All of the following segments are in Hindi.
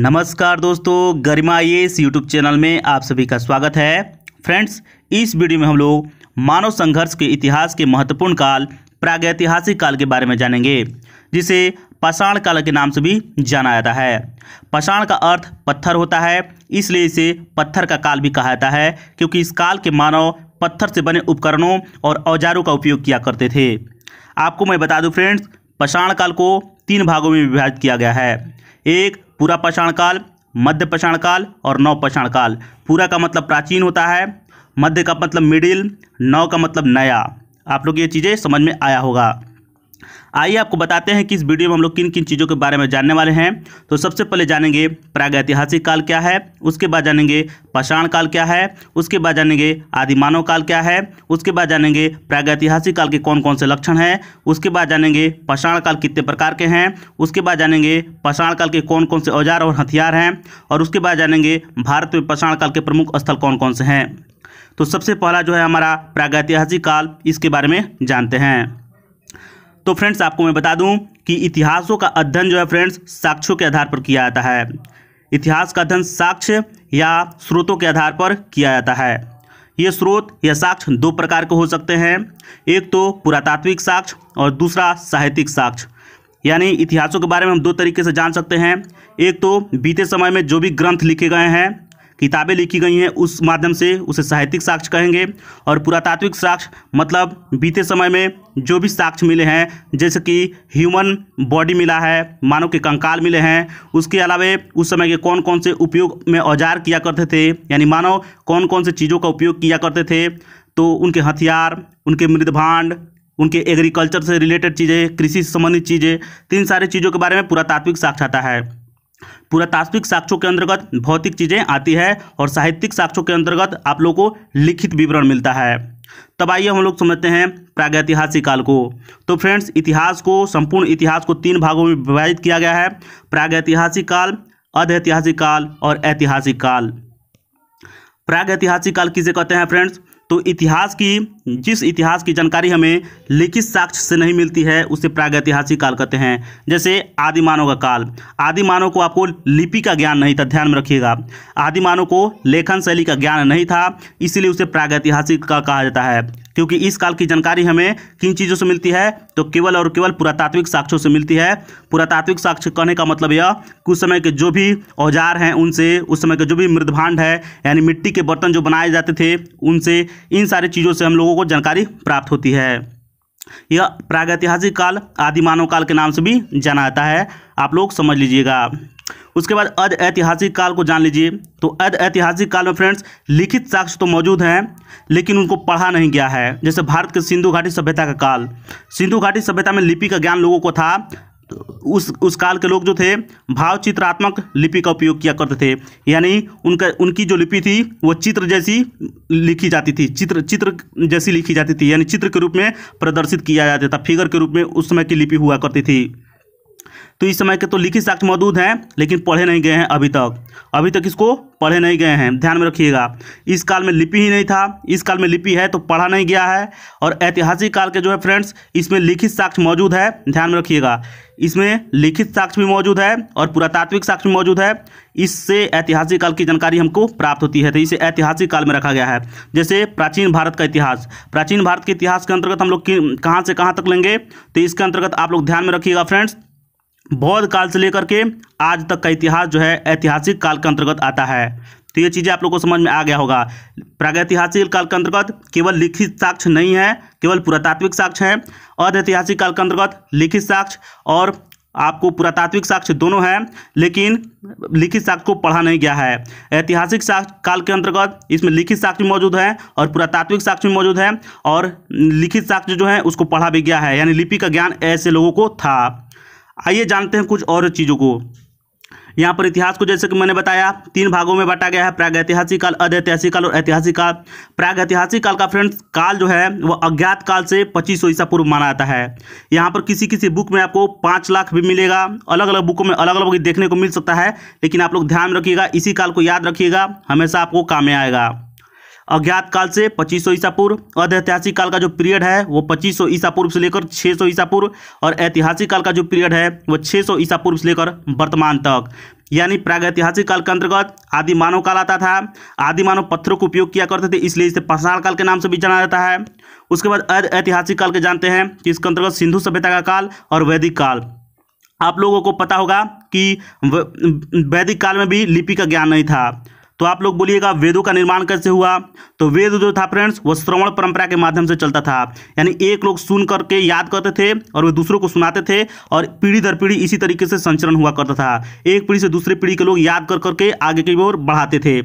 नमस्कार दोस्तों गरिमा आई यूट्यूब चैनल में आप सभी का स्वागत है फ्रेंड्स इस वीडियो में हम लोग मानव संघर्ष के इतिहास के महत्वपूर्ण काल प्रागैतिहासिक काल के बारे में जानेंगे जिसे पाषाण काल के नाम से भी जाना जाता है पाषाण का अर्थ पत्थर होता है इसलिए इसे पत्थर का काल भी कहा जाता है क्योंकि इस काल के मानव पत्थर से बने उपकरणों और औजारों का उपयोग किया करते थे आपको मैं बता दूं फ्रेंड्स पाषाण काल को तीन भागों में विभाजित किया गया है एक पूरा पाषाण काल मध्य पाषाण काल और नव पाषाण काल पूरा का मतलब प्राचीन होता है मध्य का मतलब मिडिल नौ का मतलब नया आप लोग ये चीज़ें समझ में आया होगा आइए आपको बताते हैं कि इस वीडियो में हम लोग किन किन चीज़ों के बारे में जानने वाले हैं तो सबसे पहले जानेंगे प्रागैतिहासिक काल क्या है उसके बाद जानेंगे पाषाण काल क्या है उसके बाद जानेंगे आदिमानव काल क्या है उसके बाद जानेंगे प्रागैतिहासिक काल के कौन कौन से लक्षण हैं उसके बाद जानेंगे पाषाण काल कितने प्रकार के हैं उसके बाद जानेंगे पाषाण काल के कौन कौन से औजार और हथियार हैं और उसके बाद जानेंगे भारत में पाषाण काल के प्रमुख स्थल कौन कौन से हैं तो सबसे पहला जो है हमारा प्रागैतिहासिक काल इसके बारे में जानते हैं तो फ्रेंड्स आपको मैं बता दूं कि इतिहासों का अध्ययन जो है फ्रेंड्स साक्ष्यों के आधार पर किया जाता है इतिहास का अध्ययन साक्ष्य या स्रोतों के आधार पर किया जाता है ये स्रोत या साक्ष्य दो प्रकार के हो सकते हैं एक तो पुरातात्विक साक्ष्य और दूसरा साहित्यिक साक्ष्य यानी इतिहासों के बारे में हम दो तरीके से जान सकते हैं एक तो बीते समय में जो भी ग्रंथ लिखे गए हैं किताबें लिखी गई हैं उस माध्यम से उसे साहित्यिक साक्ष्य कहेंगे और पुरातात्विक साक्ष्य मतलब बीते समय में जो भी साक्ष्य मिले हैं जैसे कि ह्यूमन बॉडी मिला है मानव के कंकाल मिले हैं उसके अलावा उस समय के कौन कौन से उपयोग में औजार किया करते थे यानी मानव कौन कौन से चीज़ों का उपयोग किया करते थे तो उनके हथियार उनके मृदभांड उनके एग्रीकल्चर से रिलेटेड चीज़ें कृषि से संबंधित चीज़ें तीन सारी चीज़ों के बारे में पुरातात्विक साक्ष्य आता है पुरातात्विक साक्ष्यों के अंतर्गत भौतिक चीज़ें आती है और साहित्यिक साक्ष्यों के अंतर्गत आप लोग को लिखित विवरण मिलता है तब आइए हम लोग समझते हैं प्रागैतिहासिक काल को तो फ्रेंड्स इतिहास को संपूर्ण इतिहास को तीन भागों में विभाजित किया गया है प्रागैतिहासिक काल अधैतिहासिक काल और ऐतिहासिक काल प्रागैतिहासिक काल किसे कहते हैं फ्रेंड्स तो इतिहास की जिस इतिहास की जानकारी हमें लिखित साक्ष्य से नहीं मिलती है उसे प्रागैतिहासिक काल कहते हैं जैसे आदि मानव का काल आदि मानव को आपको लिपि का ज्ञान नहीं था ध्यान में रखिएगा आदि मानव को लेखन शैली का ज्ञान नहीं था इसीलिए उसे प्रागैतिहासिक काल कहा जाता है क्योंकि इस काल की जानकारी हमें किन चीज़ों से मिलती है तो केवल और केवल पुरातात्विक साक्ष्यों से मिलती है पुरातात्विक साक्ष्य कहने का मतलब यह उस समय के जो भी औजार हैं उनसे उस समय के जो भी मृदभांड है यानी मिट्टी के बर्तन जो बनाए जाते थे उनसे इन सारी चीज़ों से हम लोगों को जानकारी प्राप्त होती है यह प्रागैतिहासिक काल आदि मानव काल के नाम से भी जाना जाता है आप लोग समझ लीजिएगा उसके बाद अध ऐतिहासिक काल को जान लीजिए तो अध ऐतिहासिक काल में फ्रेंड्स लिखित साक्ष्य तो मौजूद हैं लेकिन उनको पढ़ा नहीं गया है जैसे भारत के सिंधु घाटी सभ्यता का काल सिंधु घाटी सभ्यता में लिपि का ज्ञान लोगों को था तो उस उस काल के लोग जो थे भावचित्रात्मक लिपि का उपयोग किया करते थे यानी उनका उनकी जो लिपि थी वो चित्र जैसी लिखी जाती थी चित्र चित्र जैसी लिखी जाती थी यानी चित्र के रूप में प्रदर्शित किया जाता था फिगर के रूप में उस समय की लिपि हुआ करती थी तो इस समय के तो लिखित साक्ष्य मौजूद हैं लेकिन पढ़े नहीं गए हैं अभी तक अभी तक इसको पढ़े नहीं गए हैं ध्यान में रखिएगा इस काल में लिपि ही नहीं था इस काल में लिपि है तो पढ़ा नहीं गया है और ऐतिहासिक काल के जो है फ्रेंड्स इसमें लिखित साक्ष्य मौजूद है ध्यान में रखिएगा इसमें लिखित साक्ष्य भी मौजूद है और पुरातात्विक साक्ष्य भी मौजूद है इससे ऐतिहासिक काल की जानकारी हमको प्राप्त होती है तो इसे ऐतिहासिक काल में रखा गया है जैसे प्राचीन भारत का इतिहास प्राचीन भारत के इतिहास के अंतर्गत हम लोग कहाँ से कहाँ तक लेंगे तो इसके अंतर्गत आप लोग ध्यान में रखिएगा फ्रेंड्स बौद्ध काल से लेकर के आज तक का इतिहास जो है ऐतिहासिक काल के अंतर्गत आता है तो ये चीज़ें आप लोग को समझ में आ गया होगा प्रागैतिहासिक काल के अंतर्गत केवल लिखित साक्ष्य नहीं है केवल पुरातात्विक साक्ष्य है ऐतिहासिक काल के अंतर्गत लिखित साक्ष्य और आपको पुरातात्विक साक्ष्य दोनों हैं लेकिन लिखित साक्ष्य को पढ़ा नहीं गया है ऐतिहासिक साक्ष्य काल के अंतर्गत इसमें लिखित साक्ष्य मौजूद है और पुरातात्विक साक्ष्य भी मौजूद है और लिखित साक्ष्य जो है उसको पढ़ा भी गया है यानी लिपि का ज्ञान ऐसे लोगों को था आइए जानते हैं कुछ और चीज़ों को यहाँ पर इतिहास को जैसे कि मैंने बताया तीन भागों में बांटा गया है प्राग ऐतिहासिक काल अधैतिहासिक काल और ऐतिहासिक काल प्राग ऐतिहासिक काल का फ्रेंड्स काल जो है वह अज्ञात काल से पच्चीस ईसा पूर्व माना जाता है यहाँ पर किसी किसी बुक में आपको पाँच लाख भी मिलेगा अलग अलग बुकों में अलग अलग देखने को मिल सकता है लेकिन आप लोग ध्यान रखिएगा इसी काल को याद रखिएगा हमेशा आपको काम में आएगा अज्ञात काल से पच्चीस सौ ईसा पूर्व ऐतिहासिक काल का जो पीरियड है वो पच्चीस सौ ईसा पूर्व से लेकर छः सौ ईसा पूर्व और ऐतिहासिक काल का जो पीरियड है वो छः सौ ईसा पूर्व से लेकर वर्तमान तक यानी प्रागैतिहासिक काल के अंतर्गत आदि मानव काल आता था आदि मानव पत्थरों का उपयोग किया करते थे इसलिए इसे पाषाण काल के नाम से भी जाना जाता है उसके बाद ऐतिहासिक काल के जानते हैं कि इसके अंतर्गत सिंधु सभ्यता का काल और वैदिक काल आप लोगों को पता होगा कि वैदिक काल में भी लिपि का ज्ञान नहीं था तो आप लोग बोलिएगा वेदों का निर्माण कैसे हुआ तो वेद जो था फ्रेंड्स वो श्रवण परंपरा के माध्यम से चलता था यानी एक लोग सुन करके याद करते थे और वे दूसरों को सुनाते थे और पीढ़ी दर पीढ़ी इसी तरीके से संचरण हुआ करता था एक पीढ़ी से दूसरे पीढ़ी के लोग याद कर करके आगे की ओर बढ़ाते थे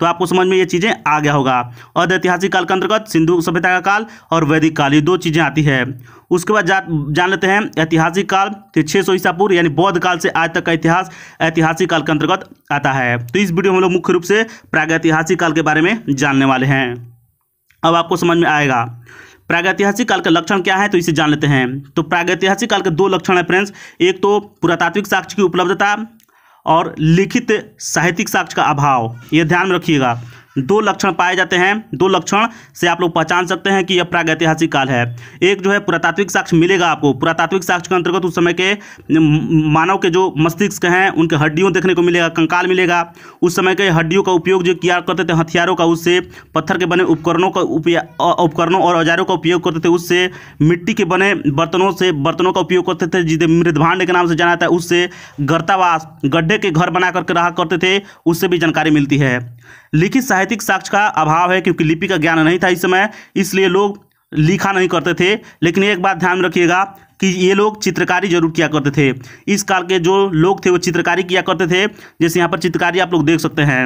तो आपको समझ में ये चीज़ें आ गया होगा और ऐतिहासिक काल के अंतर्गत सिंधु सभ्यता का काल और वैदिक काल ये दो चीज़ें आती है उसके बाद जा, जान लेते हैं ऐतिहासिक काल तो छः सौ ईसा पूर्व यानी बौद्ध काल से आज तक का इतिहास ऐतिहासिक काल के अंतर्गत आता है तो इस वीडियो में हम लोग मुख्य रूप से प्रागैतिहासिक काल के बारे में जानने वाले हैं अब आपको समझ में आएगा प्रागैतिहासिक काल का लक्षण क्या है तो इसे जान लेते हैं तो प्रागैतिहासिक काल के दो लक्षण है फ्रेंड्स एक तो पुरातात्विक साक्ष्य की उपलब्धता और लिखित साहित्यिक साक्ष्य का अभाव ये ध्यान में रखिएगा दो लक्षण पाए जाते हैं दो लक्षण से आप लोग पहचान सकते हैं कि यह प्राग ऐतिहासिक काल है एक जो है पुरातात्विक साक्ष्य मिलेगा आपको पुरातात्विक साक्ष्य के अंतर्गत उस समय के मानव के जो मस्तिष्क हैं उनके हड्डियों देखने को मिलेगा कंकाल मिलेगा उस समय के हड्डियों का उपयोग जो किया करते थे हथियारों का उससे पत्थर के बने उपकरणों का उपकरणों और औजारों का उपयोग करते थे उससे मिट्टी के बने बर्तनों से बर्तनों का उपयोग करते थे जिसे मृदभांड के नाम से जाना जाता है उससे गर्तावास गड्ढे के घर बना करके रहा करते थे उससे भी जानकारी मिलती है लिखित साहित्य साहित्यिक साक्ष्य का अभाव है क्योंकि लिपि का ज्ञान नहीं था इस समय इसलिए लोग लिखा नहीं करते थे लेकिन एक बात ध्यान रखिएगा कि ये लोग चित्रकारी जरूर किया करते थे इस काल के जो लोग थे वो चित्रकारी किया करते थे जैसे यहाँ पर चित्रकारी आप लोग देख सकते हैं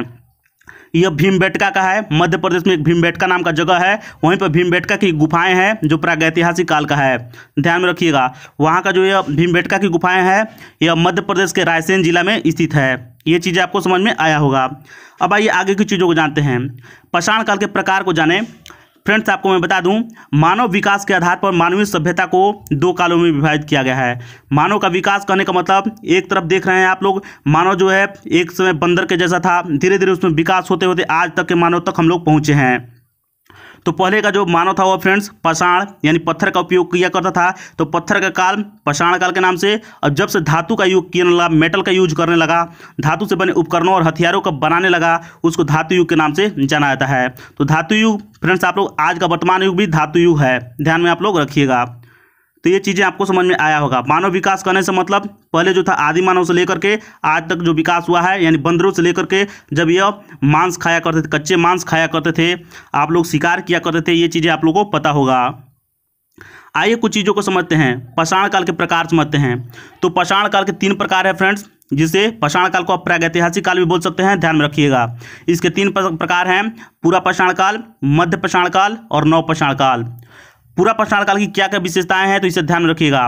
यह भीमबेटका का है मध्य प्रदेश में एक भीमबेटका नाम का जगह है वहीं पर भीमबेटका की गुफाएं हैं जो प्रागैतिहासिक काल का है ध्यान में रखिएगा वहाँ का जो यह भीमबेटका की गुफाएं हैं यह मध्य प्रदेश के रायसेन जिला में स्थित है ये चीज़ें आपको समझ में आया होगा अब आइए आगे की चीज़ों को जानते हैं पाषाण काल के प्रकार को जानें फ्रेंड्स आपको मैं बता दूं मानव विकास के आधार पर मानवीय सभ्यता को दो कालों में विभाजित किया गया है मानव का विकास करने का मतलब एक तरफ देख रहे हैं आप लोग मानव जो है एक समय बंदर के जैसा था धीरे धीरे उसमें विकास होते होते आज तक के मानव तक हम लोग पहुंचे हैं तो पहले का जो मानव था वो फ्रेंड्स पषाण यानी पत्थर का उपयोग किया करता था तो पत्थर का काल पषाण काल के नाम से और जब से धातु का युग किया लगा मेटल का यूज करने लगा धातु से बने उपकरणों और हथियारों का बनाने लगा उसको धातु युग के नाम से जाना जाता है तो धातु युग फ्रेंड्स आप लोग आज का वर्तमान युग भी धातु युग है ध्यान में आप लोग रखिएगा तो ये चीज़ें आपको समझ में आया होगा मानव विकास करने से मतलब पहले जो था आदि मानव से लेकर के आज तक जो विकास हुआ है यानी बंदरों से लेकर के जब यह मांस खाया करते थे कच्चे मांस खाया करते थे आप लोग शिकार किया करते थे ये चीज़ें आप लोगों को पता होगा आइए कुछ चीज़ों को समझते हैं पषाण काल के प्रकार समझते हैं तो पषाण काल के तीन प्रकार है फ्रेंड्स जिसे पषाण काल को आप प्रागैतिहासिक काल भी बोल सकते हैं ध्यान में रखिएगा इसके तीन प्रकार हैं पूरा पषाण काल मध्य पषाण काल और नव पषाण काल पूरा पाषाण काल की क्या क्या विशेषताएं हैं तो इसे ध्यान में रखिएगा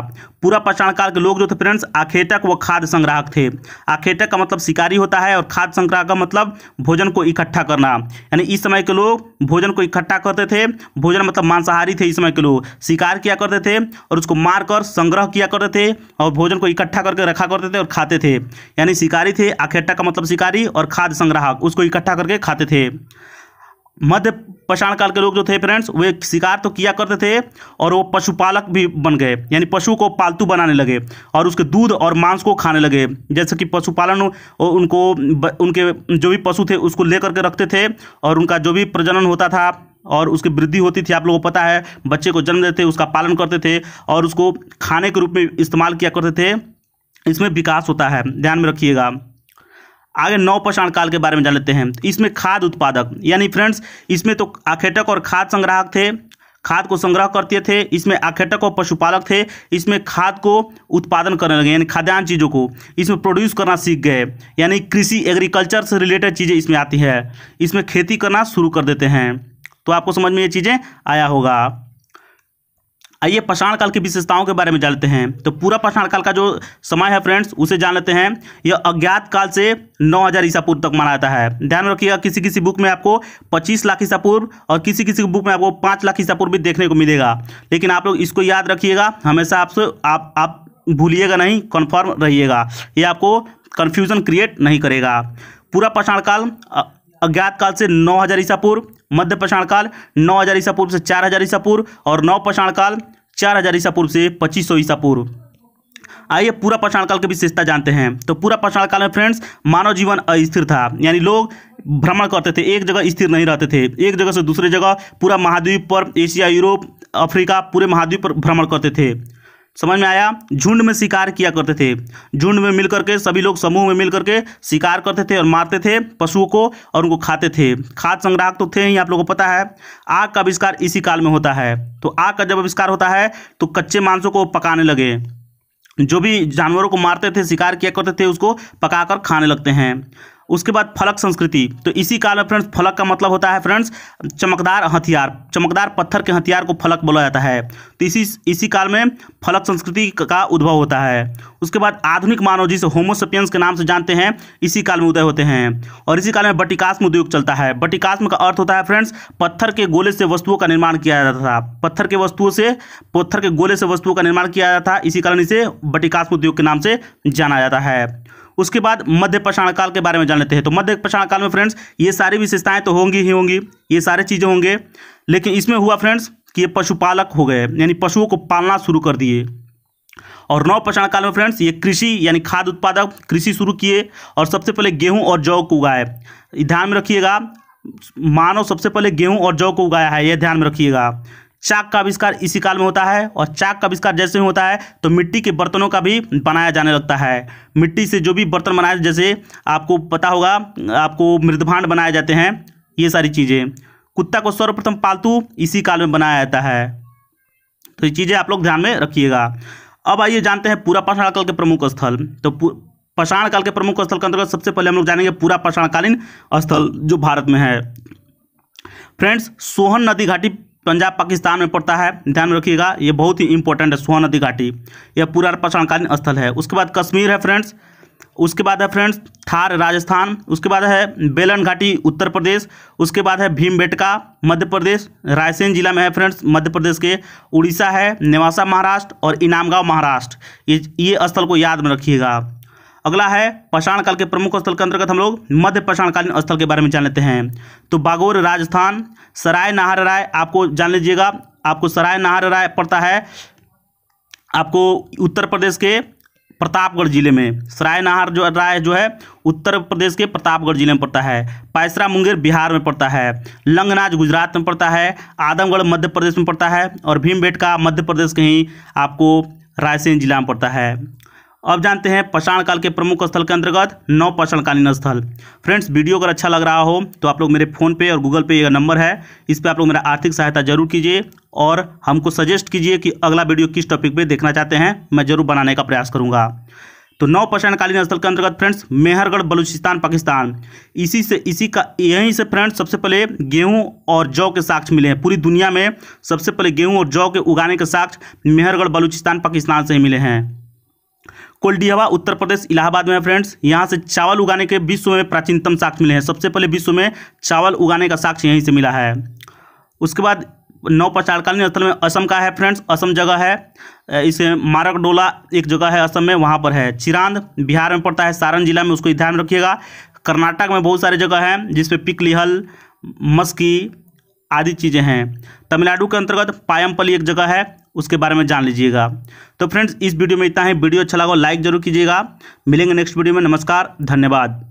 पूरा पाषाण काल के लोग जो थे फ्रेंड्स आखेटक व खाद्य संग्राहक थे आखेटक का मतलब शिकारी होता है और खाद्य संग्राहक का मतलब भोजन को इकट्ठा करना यानी इस समय के लोग भोजन को इकट्ठा करते थे भोजन मतलब मांसाहारी थे इस समय के लोग शिकार किया करते थे और उसको मारकर संग्रह किया करते थे और भोजन को इकट्ठा करके रखा करते थे और खाते थे यानी शिकारी थे आखेटक का मतलब शिकारी और खाद्य संग्राहक उसको इकट्ठा करके खाते थे मध्य पषाण काल के लोग जो थे फ्रेंड्स वे शिकार तो किया करते थे और वो पशुपालक भी बन गए यानी पशु को पालतू बनाने लगे और उसके दूध और मांस को खाने लगे जैसे कि पशुपालन उनको उनके जो भी पशु थे उसको ले करके रखते थे और उनका जो भी प्रजनन होता था और उसकी वृद्धि होती थी आप लोगों को पता है बच्चे को जन्म देते थे उसका पालन करते थे और उसको खाने के रूप में इस्तेमाल किया करते थे इसमें विकास होता है ध्यान में रखिएगा आगे नौ पाषाण काल के बारे में जान लेते हैं इसमें खाद उत्पादक यानी फ्रेंड्स इसमें तो आखेटक और खाद संग्राहक थे खाद को संग्रह करते थे इसमें आखेटक और पशुपालक थे इसमें खाद को उत्पादन करने लगे यानी खाद्यान्न चीज़ों को इसमें प्रोड्यूस करना सीख गए यानी कृषि एग्रीकल्चर से रिलेटेड चीज़ें इसमें आती है इसमें खेती करना शुरू कर देते हैं तो आपको समझ में ये चीज़ें आया होगा आइए पाषाण काल की विशेषताओं के बारे में जानते हैं तो पूरा पाषाण काल का जो समय है फ्रेंड्स उसे जान लेते हैं यह अज्ञात काल से 9000 हज़ार ईसा पूर्व तक माना जाता है ध्यान रखिएगा किसी किसी बुक में आपको 25 लाख ईसा पूर्व और किसी किसी बुक में आपको 5 लाख ईसा पूर्व भी देखने को मिलेगा लेकिन आप लोग इसको याद रखिएगा हमेशा आपसे आप आप भूलिएगा नहीं कन्फर्म रहिएगा ये आपको कन्फ्यूज़न क्रिएट नहीं करेगा पूरा पाषाण काल अज्ञात काल से 9000 हज़ार ईसा पूर्व मध्य पाषाण काल नौ हजार ईसा पूर्व से चार हजार ईसा पूर्व और नौ पाषाण काल चार हजार ईसा पूर्व से पच्चीस सौ ईसा पूर्व आइए पूरा पाषाण काल की विशेषता जानते हैं तो पूरा पाषाण काल में फ्रेंड्स मानव जीवन अस्थिर था यानी लोग भ्रमण करते थे एक जगह स्थिर नहीं रहते थे एक जगह से दूसरे जगह पूरा महाद्वीप पर एशिया यूरोप अफ्रीका पूरे महाद्वीप पर भ्रमण करते थे समझ में आया झुंड में शिकार किया करते थे झुंड में मिलकर के सभी लोग समूह में मिलकर के शिकार करते थे और मारते थे पशुओं को और उनको खाते थे खाद संग्राहक तो थे ही आप लोगों को पता है आग का आविष्कार इसी काल में होता है तो आग का जब आविष्कार होता है तो कच्चे मांसों को पकाने लगे जो भी जानवरों को मारते थे शिकार किया करते थे उसको पका खाने लगते हैं उसके बाद फलक संस्कृति तो इसी काल में फ्रेंड्स फलक का मतलब होता है फ्रेंड्स चमकदार हथियार चमकदार पत्थर के हथियार को फलक बोला जाता है तो इसी इसी काल में फलक संस्कृति का उद्भव होता है उसके बाद आधुनिक मानव जिसे होमोसपियंस के नाम से जानते हैं इसी काल में उदय होते हैं और इसी काल में बटिकास्म उद्योग चलता है बटिकास्म का अर्थ होता है फ्रेंड्स पत्थर के गोले से वस्तुओं का निर्माण किया जाता था पत्थर के वस्तुओं से पत्थर के गोले से वस्तुओं का निर्माण किया जाता था इसी कारण इसे बटिकास्म उद्योग के नाम से जाना जाता है उसके बाद मध्य पाषाण काल के बारे में जान लेते हैं तो मध्य पाषाण काल में फ्रेंड्स ये सारी विशेषताएं तो होंगी ही होंगी ये सारी चीज़ें होंगे लेकिन इसमें हुआ फ्रेंड्स कि ये पशुपालक हो गए यानी पशुओं को पालना शुरू कर दिए और नौ पाषाण काल में फ्रेंड्स ये कृषि यानी खाद उत्पादक कृषि शुरू किए और सबसे पहले गेहूं और जौ को उगाए ध्यान में रखिएगा मानव सबसे पहले गेहूं और जौ को उगाया है यह ध्यान में रखिएगा चाक का आविष्कार इसी काल में होता है और चाक का आविष्कार जैसे ही होता है तो मिट्टी के बर्तनों का भी बनाया जाने लगता है मिट्टी से जो भी बर्तन बनाए जैसे आपको पता होगा आपको मृदभांड बनाए जाते हैं ये सारी चीज़ें कुत्ता को सर्वप्रथम पालतू इसी काल में बनाया जाता है तो ये चीज़ें आप लोग ध्यान में रखिएगा अब आइए जानते हैं पूरा पाषाण काल के प्रमुख स्थल तो पाषाण काल के प्रमुख स्थल के अंतर्गत सबसे पहले हम लोग जानेंगे पूरा पाषाणकालीन स्थल जो भारत में है फ्रेंड्स सोहन नदी घाटी पंजाब पाकिस्तान में पड़ता है ध्यान में रखिएगा ये बहुत ही इंपॉर्टेंट है सोहा नदी घाटी यह पूरा प्राचीनकालीन स्थल है उसके बाद कश्मीर है फ्रेंड्स उसके बाद है फ्रेंड्स थार राजस्थान उसके बाद है बेलन घाटी उत्तर प्रदेश उसके बाद है भीमबेटका मध्य प्रदेश रायसेन जिला में है फ्रेंड्स मध्य प्रदेश के उड़ीसा है नेवासा महाराष्ट्र और इनामगांव महाराष्ट्र ये ये स्थल को याद में रखिएगा अगला है पषाण काल के प्रमुख स्थल के अंतर्गत हम लोग मध्य पषाणकालीन स्थल के बारे में जान लेते हैं तो बागोर राजस्थान सराय नाहर राय आपको जान लीजिएगा आपको सराय नाहर राय पड़ता है आपको उत्तर प्रदेश के प्रतापगढ़ जिले में सराय नाहर जो राय जो है उत्तर प्रदेश के प्रतापगढ़ जिले में पड़ता है पैसरा मुंगेर बिहार में पड़ता है लंगनाज गुजरात में पड़ता है आदमगढ़ मध्य प्रदेश में पड़ता है और भीम मध्य प्रदेश के ही आपको रायसेन जिला में पड़ता है अब जानते हैं पाषाण काल के प्रमुख स्थल के अंतर्गत नौ पाषाणकालीन स्थल फ्रेंड्स वीडियो अगर अच्छा लग रहा हो तो आप लोग मेरे फ़ोन पे और गूगल पे ये नंबर है इस पर आप लोग मेरा आर्थिक सहायता जरूर कीजिए और हमको सजेस्ट कीजिए कि अगला वीडियो किस टॉपिक पे देखना चाहते हैं मैं जरूर बनाने का प्रयास करूँगा तो नौ पाषाणकालीन स्थल के अंतर्गत फ्रेंड्स मेहरगढ़ बलूचिस्तान पाकिस्तान इसी से इसी का यहीं से फ्रेंड्स सबसे पहले गेहूं और जौ के साक्ष्य मिले हैं पूरी दुनिया में सबसे पहले गेहूं और जौ के उगाने के साक्ष्य मेहरगढ़ बलूचिस्तान पाकिस्तान से ही मिले हैं हवा उत्तर प्रदेश इलाहाबाद में फ्रेंड्स यहाँ से चावल उगाने के विश्व में प्राचीनतम साक्ष्य मिले हैं सबसे पहले विश्व में चावल उगाने का साक्ष्य यहीं से मिला है उसके बाद प्रचारकालीन स्थल में असम का है फ्रेंड्स असम जगह है इसे मारकडोला एक जगह है असम में वहाँ पर है चिरांद बिहार में पड़ता है सारण जिला में उसको ध्यान में रखिएगा कर्नाटक में बहुत सारे जगह हैं जिसमें पिकलिहल मस्की आदि चीज़ें हैं तमिलनाडु के अंतर्गत पायमपली एक जगह है उसके बारे में जान लीजिएगा तो फ्रेंड्स इस वीडियो में इतना है वीडियो अच्छा लगा लाइक जरूर कीजिएगा मिलेंगे नेक्स्ट वीडियो में नमस्कार धन्यवाद